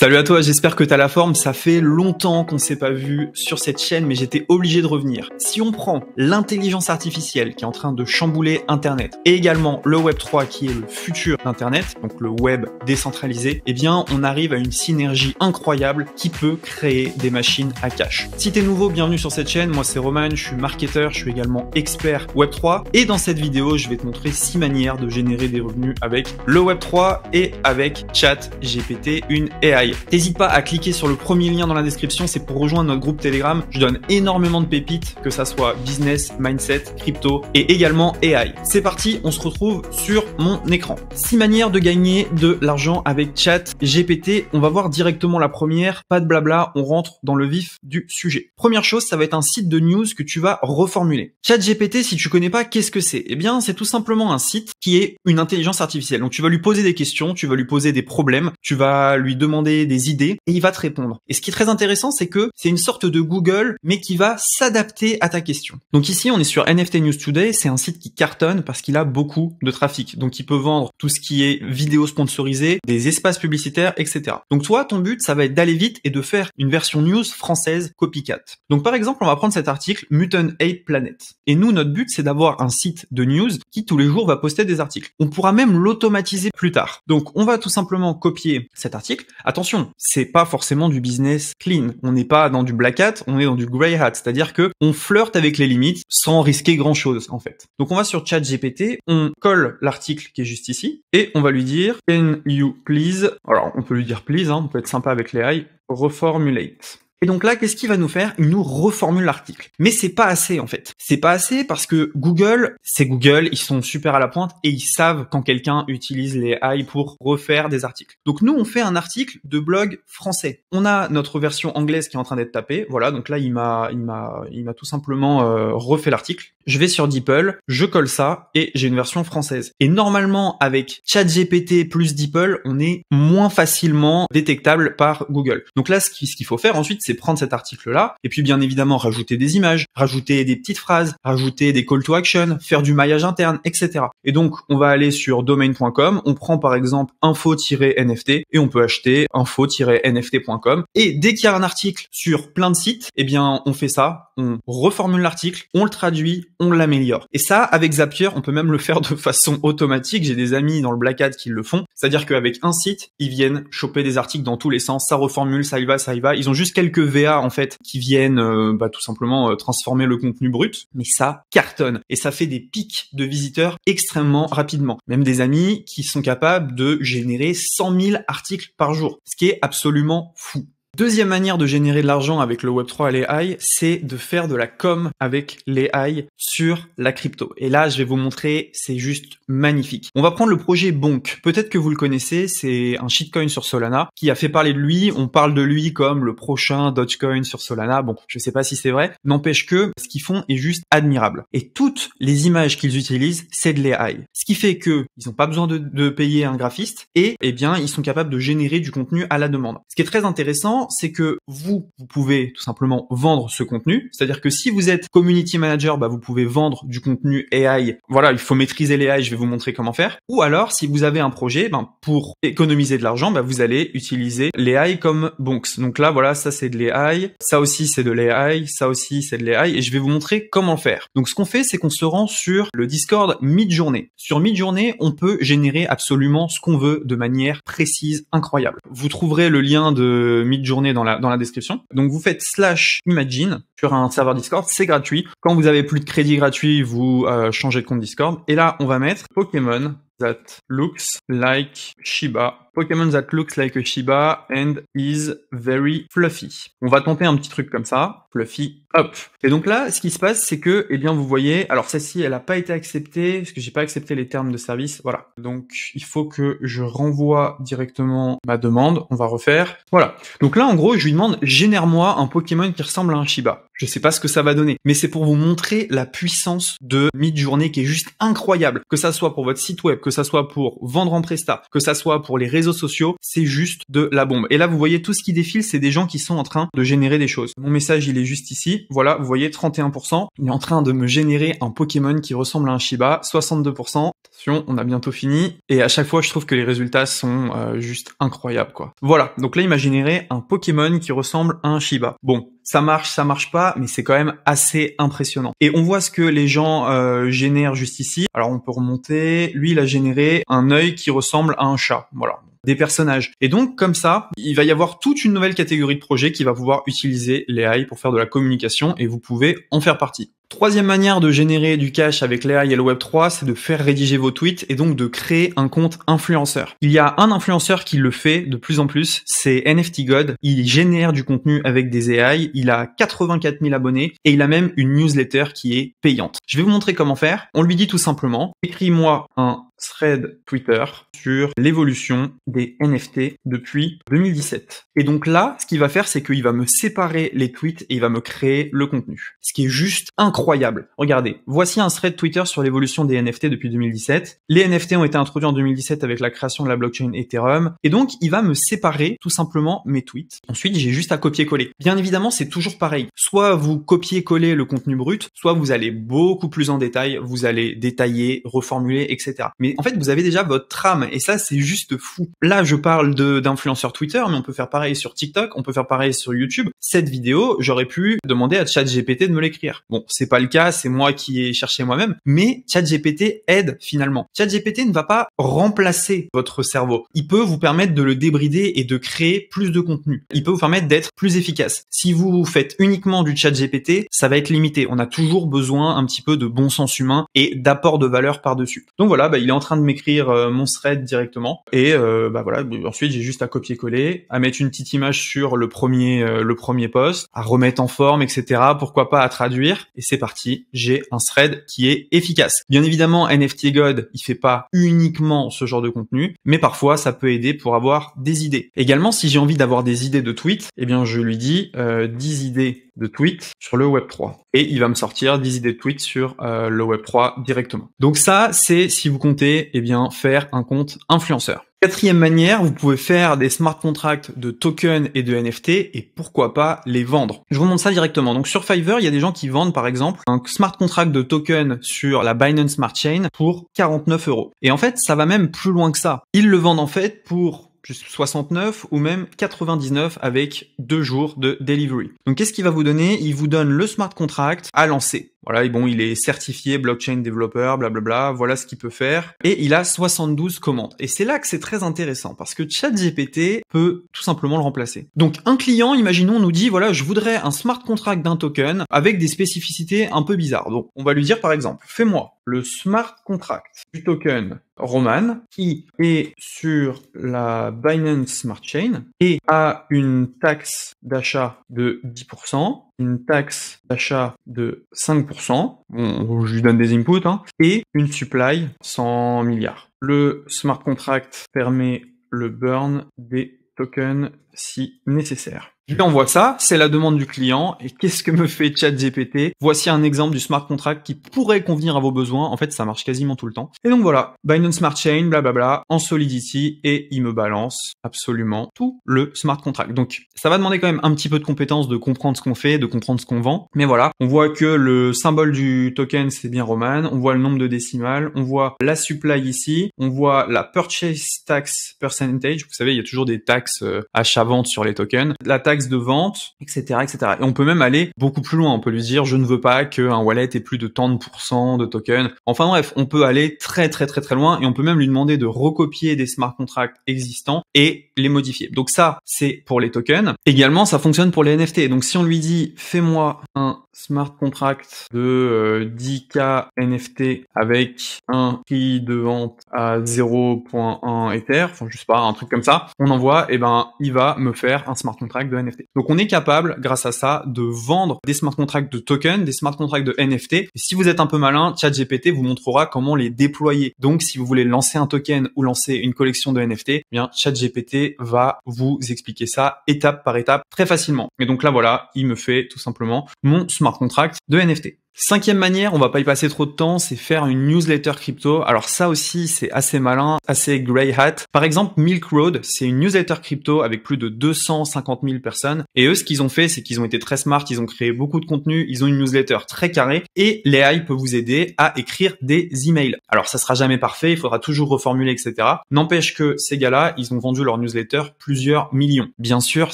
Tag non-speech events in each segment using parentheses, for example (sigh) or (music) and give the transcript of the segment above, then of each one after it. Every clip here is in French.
Salut à toi, j'espère que tu as la forme. Ça fait longtemps qu'on s'est pas vu sur cette chaîne, mais j'étais obligé de revenir. Si on prend l'intelligence artificielle qui est en train de chambouler Internet et également le Web 3 qui est le futur d'Internet, donc le Web décentralisé, eh bien, on arrive à une synergie incroyable qui peut créer des machines à cash. Si es nouveau, bienvenue sur cette chaîne. Moi, c'est Roman, je suis marketeur, je suis également expert Web 3 et dans cette vidéo, je vais te montrer six manières de générer des revenus avec le Web 3 et avec Chat GPT, une AI N'hésite pas à cliquer sur le premier lien dans la description, c'est pour rejoindre notre groupe Telegram. Je donne énormément de pépites, que ça soit business, mindset, crypto et également AI. C'est parti, on se retrouve sur mon écran. Six manières de gagner de l'argent avec chat GPT. On va voir directement la première. Pas de blabla, on rentre dans le vif du sujet. Première chose, ça va être un site de news que tu vas reformuler. Chat GPT, si tu connais pas, qu'est-ce que c'est? Eh bien, c'est tout simplement un site qui est une intelligence artificielle. Donc, tu vas lui poser des questions, tu vas lui poser des problèmes, tu vas lui demander des idées et il va te répondre. Et ce qui est très intéressant, c'est que c'est une sorte de Google, mais qui va s'adapter à ta question. Donc ici, on est sur NFT News Today, c'est un site qui cartonne parce qu'il a beaucoup de trafic. Donc il peut vendre tout ce qui est vidéos sponsorisées des espaces publicitaires, etc. Donc toi, ton but, ça va être d'aller vite et de faire une version news française copycat. Donc par exemple, on va prendre cet article Mutant 8 Planet. Et nous, notre but, c'est d'avoir un site de news qui tous les jours va poster des articles. On pourra même l'automatiser plus tard. Donc on va tout simplement copier cet article. Attention, c'est pas forcément du business clean. On n'est pas dans du black hat, on est dans du grey hat, c'est-à-dire que on flirte avec les limites sans risquer grand-chose en fait. Donc on va sur ChatGPT, on colle l'article qui est juste ici et on va lui dire Can you please Alors on peut lui dire please, hein, on peut être sympa avec les I, reformulate. Et donc là, qu'est-ce qu'il va nous faire Il nous reformule l'article. Mais c'est pas assez en fait. C'est pas assez parce que Google, c'est Google, ils sont super à la pointe et ils savent quand quelqu'un utilise les AI pour refaire des articles. Donc nous, on fait un article de blog français. On a notre version anglaise qui est en train d'être tapée. Voilà, donc là, il m'a, il m'a, il m'a tout simplement euh, refait l'article. Je vais sur DeepL, je colle ça et j'ai une version française. Et normalement, avec ChatGPT plus DeepL, on est moins facilement détectable par Google. Donc là, ce qu'il faut faire ensuite, c'est prendre cet article-là et puis bien évidemment rajouter des images, rajouter des petites phrases, rajouter des call to action, faire du maillage interne, etc. Et donc on va aller sur domain.com, on prend par exemple info-nft et on peut acheter info-nft.com et dès qu'il y a un article sur plein de sites, eh bien on fait ça, on reformule l'article, on le traduit, on l'améliore. Et ça avec Zapier, on peut même le faire de façon automatique, j'ai des amis dans le Black Hat qui le font, c'est-à-dire qu'avec un site, ils viennent choper des articles dans tous les sens, ça reformule, ça y va, ça y va, ils ont juste quelques VA en fait qui viennent euh, bah, tout simplement euh, transformer le contenu brut, mais ça cartonne et ça fait des pics de visiteurs extrêmement rapidement. Même des amis qui sont capables de générer 100 000 articles par jour, ce qui est absolument fou. Deuxième manière de générer de l'argent avec le Web3 et les c'est de faire de la com avec les sur la crypto. Et là, je vais vous montrer, c'est juste magnifique. On va prendre le projet Bonk. Peut-être que vous le connaissez, c'est un shitcoin sur Solana qui a fait parler de lui. On parle de lui comme le prochain Dogecoin sur Solana. Bon, je sais pas si c'est vrai. N'empêche que ce qu'ils font est juste admirable. Et toutes les images qu'ils utilisent, c'est de l'AI. Ce qui fait que ils n'ont pas besoin de, de, payer un graphiste et, eh bien, ils sont capables de générer du contenu à la demande. Ce qui est très intéressant, c'est que vous, vous pouvez tout simplement vendre ce contenu. C'est-à-dire que si vous êtes community manager, bah, vous pouvez vendre du contenu AI. Voilà, il faut maîtriser l'AI, je vais vous montrer comment faire. Ou alors, si vous avez un projet, ben, pour économiser de l'argent, bah, vous allez utiliser l'AI comme Bonks. Donc là, voilà, ça c'est de l'AI, ça aussi c'est de l'AI, ça aussi c'est de l'AI, et je vais vous montrer comment faire. Donc ce qu'on fait, c'est qu'on se rend sur le Discord mid-journée. Sur mid on peut générer absolument ce qu'on veut de manière précise, incroyable. Vous trouverez le lien de mid-journée dans la, dans la description. Donc vous faites slash imagine sur un serveur Discord, c'est gratuit. Quand vous avez plus de crédit gratuit, vous euh, changez de compte Discord. Et là, on va mettre Pokémon that looks like Shiba Pokémon that looks like a Shiba and is very fluffy. On va tenter un petit truc comme ça. Fluffy, hop. Et donc là, ce qui se passe, c'est que, eh bien, vous voyez, alors celle-ci, elle n'a pas été acceptée, parce que j'ai pas accepté les termes de service. Voilà. Donc, il faut que je renvoie directement ma demande. On va refaire. Voilà. Donc là, en gros, je lui demande, génère-moi un Pokémon qui ressemble à un Shiba. Je sais pas ce que ça va donner, mais c'est pour vous montrer la puissance de Mid-Journée qui est juste incroyable. Que ça soit pour votre site web, que ça soit pour vendre en presta, que ça soit pour les réseaux sociaux, c'est juste de la bombe. Et là, vous voyez tout ce qui défile, c'est des gens qui sont en train de générer des choses. Mon message, il est juste ici. Voilà, vous voyez 31%. Il est en train de me générer un Pokémon qui ressemble à un Shiba, 62%. Attention, on a bientôt fini. Et à chaque fois, je trouve que les résultats sont euh, juste incroyables, quoi. Voilà. Donc là, il m'a généré un Pokémon qui ressemble à un Shiba. Bon, ça marche, ça marche pas, mais c'est quand même assez impressionnant. Et on voit ce que les gens euh, génèrent juste ici. Alors on peut remonter. Lui, il a généré un œil qui ressemble à un chat. Voilà des personnages. Et donc, comme ça, il va y avoir toute une nouvelle catégorie de projets qui va pouvoir utiliser l'AI pour faire de la communication et vous pouvez en faire partie. Troisième manière de générer du cash avec l'AI et le Web3, c'est de faire rédiger vos tweets et donc de créer un compte influenceur. Il y a un influenceur qui le fait de plus en plus, c'est NFT God. Il génère du contenu avec des AI, il a 84 000 abonnés et il a même une newsletter qui est payante. Je vais vous montrer comment faire. On lui dit tout simplement, écris-moi un thread Twitter sur l'évolution des NFT depuis 2017. Et donc là, ce qu'il va faire, c'est qu'il va me séparer les tweets et il va me créer le contenu. Ce qui est juste incroyable. Regardez, voici un thread Twitter sur l'évolution des NFT depuis 2017. Les NFT ont été introduits en 2017 avec la création de la blockchain Ethereum. Et donc, il va me séparer tout simplement mes tweets. Ensuite, j'ai juste à copier-coller. Bien évidemment, c'est toujours pareil. Soit vous copiez-coller le contenu brut, soit vous allez beaucoup plus en détail, vous allez détailler, reformuler, etc. Mais en fait, vous avez déjà votre trame, et ça, c'est juste fou. Là, je parle d'influenceurs Twitter, mais on peut faire pareil sur TikTok, on peut faire pareil sur YouTube. Cette vidéo, j'aurais pu demander à ChatGPT de me l'écrire. Bon, c'est pas le cas, c'est moi qui ai cherché moi-même, mais ChatGPT aide finalement. ChatGPT ne va pas remplacer votre cerveau. Il peut vous permettre de le débrider et de créer plus de contenu. Il peut vous permettre d'être plus efficace. Si vous faites uniquement du ChatGPT, ça va être limité. On a toujours besoin un petit peu de bon sens humain et d'apport de valeur par-dessus. Donc voilà, bah, il est en train de m'écrire euh, mon thread directement. Et euh, bah voilà, ensuite j'ai juste à copier-coller, à mettre une petite image sur le premier euh, le premier post, à remettre en forme, etc. Pourquoi pas à traduire Et c'est parti. J'ai un thread qui est efficace. Bien évidemment, NFT God, il fait pas uniquement ce genre de contenu, mais parfois ça peut aider pour avoir des idées. Également, si j'ai envie d'avoir des idées de tweets, eh bien je lui dis 10 idées de tweets sur le Web3. Et il va me sortir 10 idées de tweets sur euh, le Web3 directement. Donc ça, c'est si vous comptez, eh bien, faire un compte influenceur. Quatrième manière, vous pouvez faire des smart contracts de tokens et de NFT et pourquoi pas les vendre. Je vous montre ça directement. Donc sur Fiverr, il y a des gens qui vendent par exemple un smart contract de token sur la Binance Smart Chain pour 49 euros. Et en fait, ça va même plus loin que ça. Ils le vendent en fait pour 69 ou même 99 avec deux jours de delivery. Donc qu'est-ce qu'il va vous donner Il vous donne le smart contract à lancer. Voilà, bon, il est certifié blockchain développeur, blablabla, voilà ce qu'il peut faire. Et il a 72 commandes. Et c'est là que c'est très intéressant, parce que ChatGPT peut tout simplement le remplacer. Donc un client, imaginons, nous dit, voilà, je voudrais un smart contract d'un token avec des spécificités un peu bizarres. Donc on va lui dire par exemple, fais-moi le smart contract du token Roman qui est sur la Binance Smart Chain et a une taxe d'achat de 10% une taxe d'achat de 5%, bon, je lui donne des inputs, hein, et une supply 100 milliards. Le smart contract permet le burn des tokens si nécessaire. Je lui envoie ça, c'est la demande du client, et qu'est-ce que me fait ChatGPT Voici un exemple du smart contract qui pourrait convenir à vos besoins. En fait, ça marche quasiment tout le temps. Et donc voilà, Binance Smart Chain, blablabla, en Solidity, et il me balance absolument tout le smart contract. Donc, ça va demander quand même un petit peu de compétence de comprendre ce qu'on fait, de comprendre ce qu'on vend. Mais voilà, on voit que le symbole du token, c'est bien Roman, on voit le nombre de décimales, on voit la supply ici, on voit la purchase tax percentage. Vous savez, il y a toujours des taxes euh, achat-vente sur les tokens. La de vente, etc., etc. Et on peut même aller beaucoup plus loin. On peut lui dire, je ne veux pas qu'un wallet ait plus de tant de token. tokens. Enfin bref, on peut aller très, très, très, très loin et on peut même lui demander de recopier des smart contracts existants et les modifier. Donc ça, c'est pour les tokens. Également, ça fonctionne pour les NFT. Donc si on lui dit, fais-moi un smart contract de 10K euh, NFT avec un prix de vente à 0.1 Ether, enfin je sais pas, un truc comme ça, on envoie, et eh ben il va me faire un smart contract de NFT. Donc on est capable, grâce à ça, de vendre des smart contracts de tokens, des smart contracts de NFT. Et si vous êtes un peu malin, ChatGPT vous montrera comment les déployer. Donc si vous voulez lancer un token ou lancer une collection de NFT, eh bien ChatGPT va vous expliquer ça étape par étape très facilement. Et donc là voilà, il me fait tout simplement mon smart contract de NFT. Cinquième manière, on va pas y passer trop de temps, c'est faire une newsletter crypto. Alors ça aussi, c'est assez malin, assez grey hat. Par exemple, Milk Road, c'est une newsletter crypto avec plus de 250 000 personnes. Et eux, ce qu'ils ont fait, c'est qu'ils ont été très smart, ils ont créé beaucoup de contenu, ils ont une newsletter très carrée et l'AI peut vous aider à écrire des emails. Alors ça sera jamais parfait, il faudra toujours reformuler, etc. N'empêche que ces gars-là, ils ont vendu leur newsletter plusieurs millions. Bien sûr,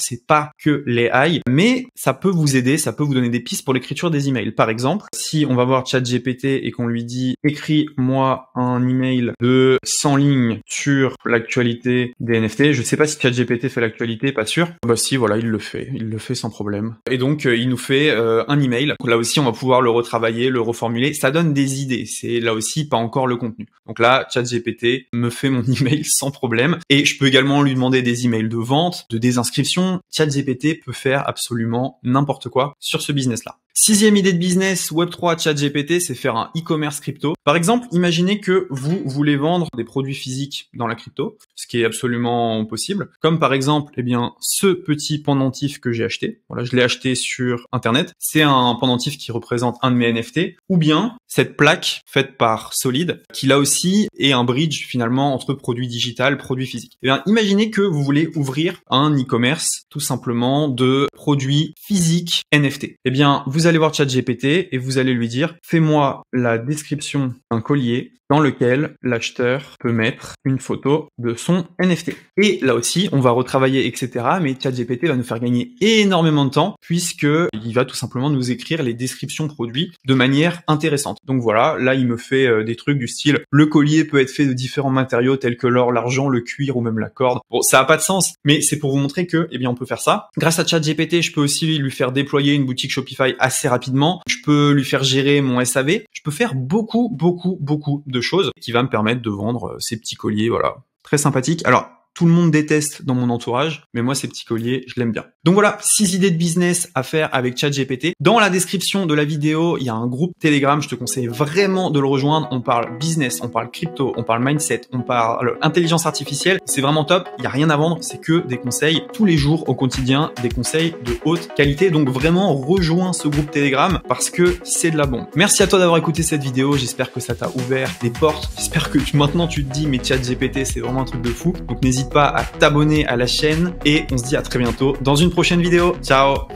c'est pas que l'AI, mais ça peut vous aider, ça peut vous donner des pistes pour l'écriture des emails. Par exemple, si on va voir ChatGPT et qu'on lui dit écris-moi un email de 100 lignes sur l'actualité des NFT, je sais pas si ChatGPT fait l'actualité, pas sûr. Bah si, voilà, il le fait, il le fait sans problème. Et donc euh, il nous fait euh, un email. Là aussi, on va pouvoir le retravailler, le reformuler. Ça donne des idées. C'est là aussi pas encore le contenu. Donc là, ChatGPT me fait mon (laughs) email sans problème et je peux également lui demander des emails de vente, de désinscription. ChatGPT peut faire absolument n'importe quoi sur ce business-là. Sixième idée de business, Web3, ChatGPT, c'est faire un e-commerce crypto. Par exemple, imaginez que vous voulez vendre des produits physiques dans la crypto, ce qui est absolument possible. Comme par exemple, eh bien, ce petit pendentif que j'ai acheté. Voilà, je l'ai acheté sur Internet. C'est un pendentif qui représente un de mes NFT. Ou bien, cette plaque faite par Solid, qui là aussi est un bridge finalement entre produits digital, produits physiques. Eh bien, imaginez que vous voulez ouvrir un e-commerce tout simplement de produits physiques NFT. Eh bien, vous vous allez voir ChatGPT et vous allez lui dire fais-moi la description d'un collier lequel l'acheteur peut mettre une photo de son NFT. Et là aussi, on va retravailler, etc. Mais ChatGPT va nous faire gagner énormément de temps puisque il va tout simplement nous écrire les descriptions produits de manière intéressante. Donc voilà, là, il me fait euh, des trucs du style le collier peut être fait de différents matériaux tels que l'or, l'argent, le cuir ou même la corde. Bon, ça a pas de sens, mais c'est pour vous montrer que, eh bien, on peut faire ça. Grâce à ChatGPT, je peux aussi lui faire déployer une boutique Shopify assez rapidement. Je peux lui faire gérer mon SAV. Je peux faire beaucoup, beaucoup, beaucoup de chose qui va me permettre de vendre euh, ces petits colliers, voilà. Très sympathique. Alors, tout le monde déteste dans mon entourage, mais moi, ces petits colliers, je l'aime bien. Donc voilà, six idées de business à faire avec ChatGPT. Dans la description de la vidéo, il y a un groupe Telegram. Je te conseille vraiment de le rejoindre. On parle business, on parle crypto, on parle mindset, on parle intelligence artificielle. C'est vraiment top. Il n'y a rien à vendre. C'est que des conseils tous les jours au quotidien, des conseils de haute qualité. Donc vraiment, rejoins ce groupe Telegram parce que c'est de la bombe. Merci à toi d'avoir écouté cette vidéo. J'espère que ça t'a ouvert des portes. J'espère que maintenant tu te dis, mais ChatGPT, c'est vraiment un truc de fou. Donc n'hésite pas à t'abonner à la chaîne et on se dit à très bientôt dans une prochaine vidéo. Ciao